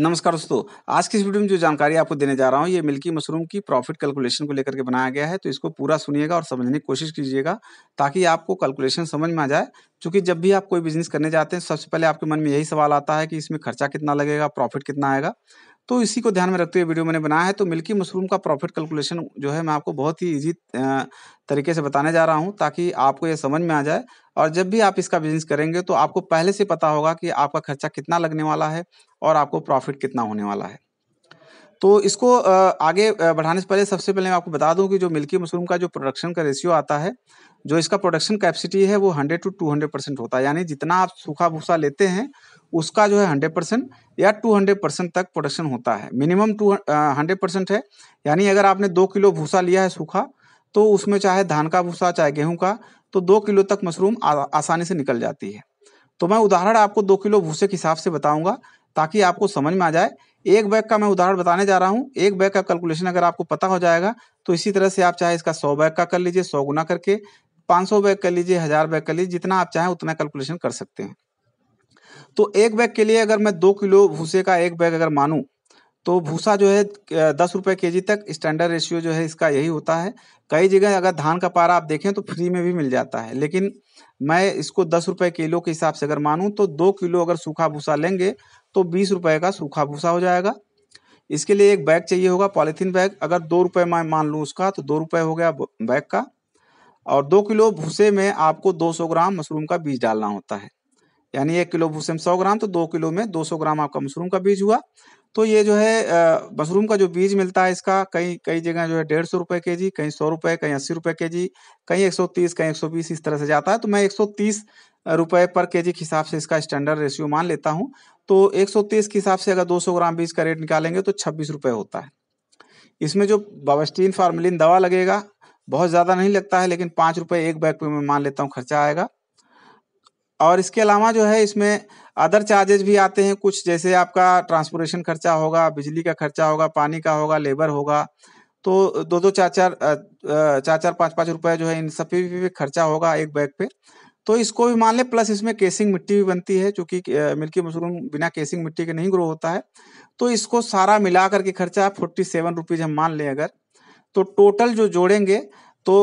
नमस्कार दोस्तों, आज की इस वीडियो में जो जानकारी आपको देने जा रहा हूँ, ये मिल्की मशरूम की प्रॉफ़िट कैलकुलेशन को लेकर के बनाया गया है, तो इसको पूरा सुनिएगा और समझने की कोशिश कीजिएगा, ताकि आपको कैलकुलेशन समझ में आ जाए। क्योंकि जब भी आप कोई बिज़नेस करने जाते हैं, सबसे पहले आपके मन में यही सवाल आता है कि इसमें खर्चा कितना लगेगा, प्रॉफ़िट कितना आएगा। तो इसी को ध्यान में रखते हुए वीडियो मैंने बनाया है तो मिल्की मशरूम का प्रॉफिट कैलकुलेशन जो है मैं आपको बहुत ही ईजी तरीके से बताने जा रहा हूँ ताकि आपको ये समझ में आ जाए और जब भी आप इसका बिजनेस करेंगे तो आपको पहले से पता होगा कि आपका खर्चा कितना लगने वाला है और आपको प्रॉफिट कितना होने वाला है तो इसको आगे बढ़ाने से पहले सबसे पहले मैं आपको बता दूं कि जो मिल्की मशरूम का जो प्रोडक्शन का रेशियो आता है जो इसका प्रोडक्शन कैपेसिटी है वो hundred to two hundred percent होता है यानी जितना आप सूखा भूसा लेते हैं उसका जो है हंड्रेड परसेंट या टू हंड्रेड परसेंट तक प्रोडक्शन होता है मिनिमम टू हंड्रेड परसेंट है यानी अगर आपने दो किलो भूसा लिया है सूखा तो उसमें चाहे धान का भूसा चाहे गेहूँ का तो दो किलो तक मशरूम आसानी से निकल जाती है तो मैं उदाहरण आपको दो किलो भूसे के हिसाब से बताऊंगा ताकि आपको समझ में आ जाए एक बैग का मैं उदाहरण बताने जा रहा हूँ एक बैग का कैलकुलेशन अगर आपको पता हो जाएगा तो इसी तरह से आप चाहे इसका सौ बैग का कर लीजिए सौ गुना करके पाँच सौ बैग कर लीजिए हजार बैग कर लीजिए जितना आप चाहें उतना कैलकुलेशन कर सकते हैं तो एक बैग के लिए अगर मैं दो किलो भूसे का एक बैग अगर मानूँ तो भूसा जो है दस रुपये के जी तक स्टैंडर्ड रेशियो जो है इसका यही होता है कई जगह अगर धान का पारा आप देखें तो फ्री में भी मिल जाता है लेकिन मैं इसको दस रुपये किलो के हिसाब से अगर मानूँ तो दो किलो अगर सूखा भूसा लेंगे तो बीस रुपये का सूखा भूसा हो जाएगा इसके लिए एक बैग चाहिए होगा पॉलीथीन बैग अगर दो रुपये मैं मान लूँ उसका तो दो रुपये हो गया बैग का और दो किलो भूसे में आपको 200 ग्राम मशरूम का बीज डालना होता है यानी एक किलो भूसे में 100 ग्राम तो दो किलो में 200 ग्राम आपका मशरूम का बीज हुआ तो ये जो है मशरूम का जो बीज मिलता है इसका कई कई जगह जो है डेढ़ सौ रुपये के जी कहीं सौ रुपए कहीं अस्सी रुपये के जी कहीं एक सौ तीस कहीं एक सौ बीस इस तरह से जाता है तो मैं एक सौ तीस रुपये पर के जी के हिसाब से इसका स्टैंडर्ड रेशियो मान लेता हूँ तो एक सौ तीस के हिसाब से अगर दो सौ ग्राम बीज का रेट निकालेंगे तो छब्बीस रुपये होता है इसमें जो बावस्टीन फार्मलिन दवा लगेगा बहुत ज़्यादा नहीं लगता है लेकिन पाँच रुपये एक बैग पे मैं मान लेता हूँ खर्चा आएगा और इसके अलावा जो है इसमें अदर चार्जेज भी आते हैं कुछ जैसे आपका ट्रांसपोर्टेशन खर्चा होगा बिजली का खर्चा होगा पानी का होगा लेबर होगा तो दो दो चार चार चार चार पाँच पाँच रुपये जो है इन सब पे भी खर्चा होगा एक बैग पे तो इसको भी मान लें प्लस इसमें केसिंग मिट्टी भी बनती है चूँकि मिल्की मशरूम बिना केसिंग मिट्टी के नहीं ग्रो होता है तो इसको सारा मिला करके खर्चा फोर्टी सेवन रुपीज़ हम मान लें अगर तो टोटल जो जोड़ेंगे तो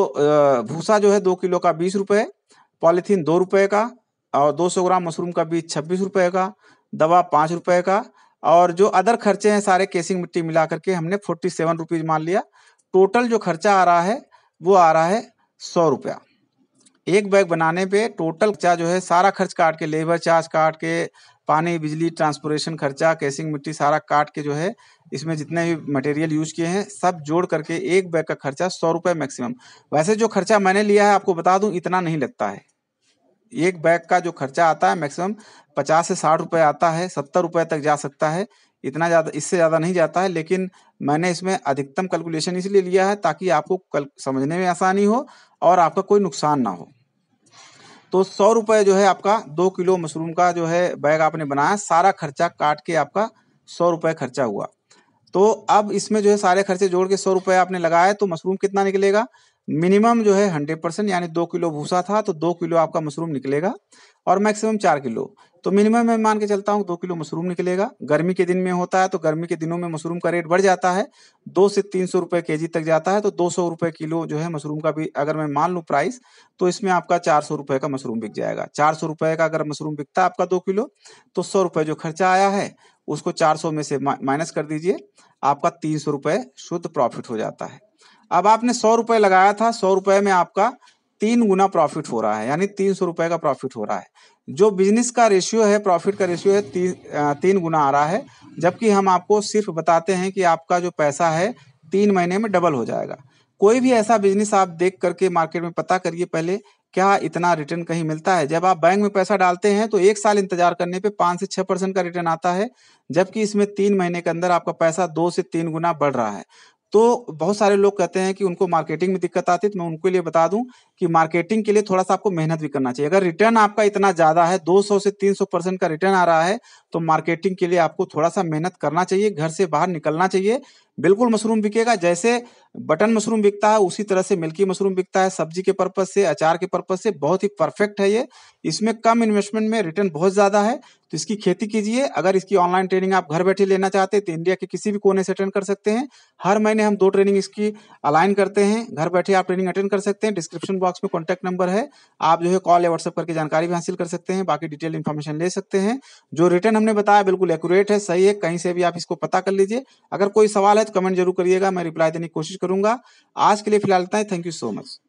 भूसा जो है दो किलो का बीस रुपये पॉलीथीन दो रुपये का और 200 ग्राम मशरूम का बीज छब्बीस रुपये का दवा पाँच रुपये का और जो अदर खर्चे हैं सारे केसिंग मिट्टी मिला करके हमने फोर्टी सेवन रुपीज मान लिया टोटल जो खर्चा आ रहा है वो आ रहा है सौ रुपया एक बैग बनाने पे टोटल खर्चा जो है सारा खर्च काट के लेबर चार्ज काट के पानी बिजली ट्रांसपोर्टेशन खर्चा केसिंग मिट्टी सारा काट के जो है इसमें जितने भी मटेरियल यूज किए हैं सब जोड़ करके एक बैग का खर्चा सौ रुपये मैक्सिमम वैसे जो खर्चा मैंने लिया है आपको बता दूं इतना नहीं लगता है एक बैग का जो खर्चा आता है मैक्सिमम पचास से साठ रुपये आता है सत्तर रुपये तक जा सकता है इतना ज़्यादा इससे ज़्यादा नहीं जाता है लेकिन मैंने इसमें अधिकतम कैलकुलेशन इसलिए लिया है ताकि आपको कल समझने में आसानी हो और आपका कोई नुकसान ना हो तो सौ रुपये जो है आपका दो किलो मशरूम का जो है बैग आपने बनाया सारा खर्चा काट के आपका सौ रुपये खर्चा हुआ तो अब इसमें जो है सारे खर्चे जोड़ के सौ रुपये आपने लगाए तो मशरूम कितना निकलेगा मिनिमम जो है हंड्रेड परसेंट यानी दो किलो भूसा था तो दो किलो आपका मशरूम निकलेगा और मैक्सिमम चार किलो तो मिनिमम मैं मान के चलता हूँ दो किलो मशरूम निकलेगा गर्मी के दिन में होता है तो गर्मी के दिनों में मशरूम का रेट बढ़ जाता है दो से तीन सौ रुपये के जी तक जाता है तो दो सौ रुपये किलो जो है मशरूम का भी अगर मैं मान लूँ प्राइस तो इसमें आपका चार सौ रुपये का मशरूम बिक जाएगा चार सौ रुपये का अगर मशरूम बिकता है आपका दो किलो तो सौ रुपये जो खर्चा आया है उसको चार सौ में से माइनस कर दीजिए आपका तीन सौ रुपये शुद्ध प्रॉफिट हो जाता है अब आपने सौ रुपए लगाया था सौ रुपए में आपका तीन गुना प्रॉफिट हो रहा है यानी तीन सौ रुपए का प्रॉफिट हो रहा है जो बिजनेस का रेशियो है प्रॉफिट का रेशियो है ती, तीन गुना आ रहा है जबकि हम आपको सिर्फ बताते हैं कि आपका जो पैसा है तीन महीने में डबल हो जाएगा कोई भी ऐसा बिजनेस आप देख करके मार्केट में पता करिए पहले क्या इतना रिटर्न कहीं मिलता है जब आप बैंक में पैसा डालते हैं तो एक साल इंतजार करने पे पांच से छह परसेंट का रिटर्न आता है जबकि इसमें तीन महीने के अंदर आपका पैसा दो से तीन गुना बढ़ रहा है तो बहुत सारे लोग कहते हैं कि उनको मार्केटिंग में दिक्कत आती है तो मैं उनके लिए बता दूं कि मार्केटिंग के लिए थोड़ा सा आपको मेहनत भी करना चाहिए अगर रिटर्न आपका इतना ज्यादा है 200 से 300 परसेंट का रिटर्न आ रहा है तो मार्केटिंग के लिए आपको थोड़ा सा मेहनत करना चाहिए घर से बाहर निकलना चाहिए बिल्कुल मशरूम बिकेगा जैसे बटन मशरूम बिकता है उसी तरह से मिल्की मशरूम बिकता है सब्जी के पर्पज से अचार के पर्पज से बहुत ही परफेक्ट है ये इसमें कम इन्वेस्टमेंट में रिटर्न बहुत ज्यादा है तो इसकी खेती कीजिए अगर इसकी ऑनलाइन ट्रेनिंग आप घर बैठे लेना चाहते हैं तो इंडिया के किसी भी कोने से अटेंड कर सकते हैं हर महीने हम दो ट्रेनिंग इसकी अलाइन करते हैं घर बैठे आप ट्रेनिंग अटेंड कर सकते हैं डिस्क्रिप्शन बॉक्स में कॉन्टैक्ट नंबर है आप जो है कॉल या व्हाट्सअप करके जानकारी भी हासिल कर सकते हैं बाकी डिटेल इन्फॉर्मेशन ले सकते हैं जो रिटर्न हमने बताया बिल्कुल एक्यूरेट है सही है कहीं से भी आप इसको पता कर लीजिए अगर कोई सवाल है तो तो कमेंट जरूर करिएगा मैं रिप्लाई देने की कोशिश करूंगा आज के लिए फिलहाल इतना ही थैंक यू सो मच